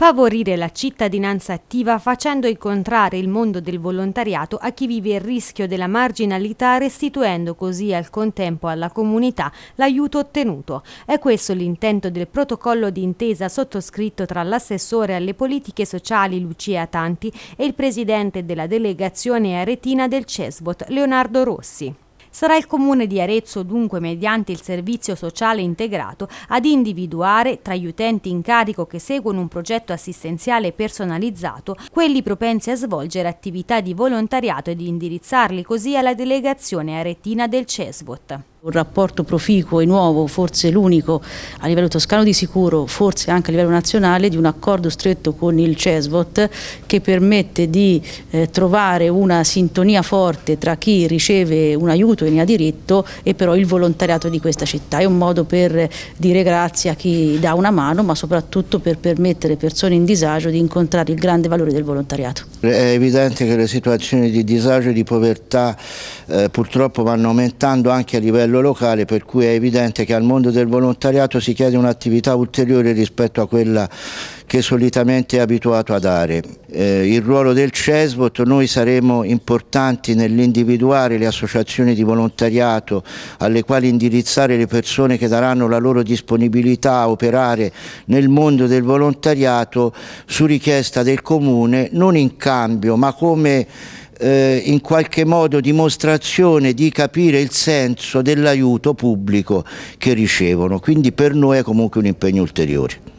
favorire la cittadinanza attiva facendo incontrare il mondo del volontariato a chi vive il rischio della marginalità restituendo così al contempo alla comunità l'aiuto ottenuto. È questo l'intento del protocollo di intesa sottoscritto tra l'assessore alle politiche sociali Lucia Tanti e il presidente della delegazione aretina del CESBOT Leonardo Rossi. Sarà il Comune di Arezzo dunque, mediante il servizio sociale integrato, ad individuare tra gli utenti in carico che seguono un progetto assistenziale personalizzato quelli propensi a svolgere attività di volontariato e di indirizzarli così alla delegazione aretina del CESVOT. Un rapporto proficuo e nuovo, forse l'unico a livello toscano di sicuro, forse anche a livello nazionale, di un accordo stretto con il CESVOT che permette di eh, trovare una sintonia forte tra chi riceve un aiuto e ne ha diritto e però il volontariato di questa città. È un modo per dire grazie a chi dà una mano, ma soprattutto per permettere persone in disagio di incontrare il grande valore del volontariato. È evidente che le situazioni di disagio e di povertà eh, purtroppo vanno aumentando anche a livello livello locale per cui è evidente che al mondo del volontariato si chiede un'attività ulteriore rispetto a quella che solitamente è abituato a dare. Eh, il ruolo del CESVOT, noi saremo importanti nell'individuare le associazioni di volontariato alle quali indirizzare le persone che daranno la loro disponibilità a operare nel mondo del volontariato su richiesta del Comune, non in cambio ma come eh, in qualche modo dimostrazione di capire il senso dell'aiuto pubblico che ricevono, quindi per noi è comunque un impegno ulteriore.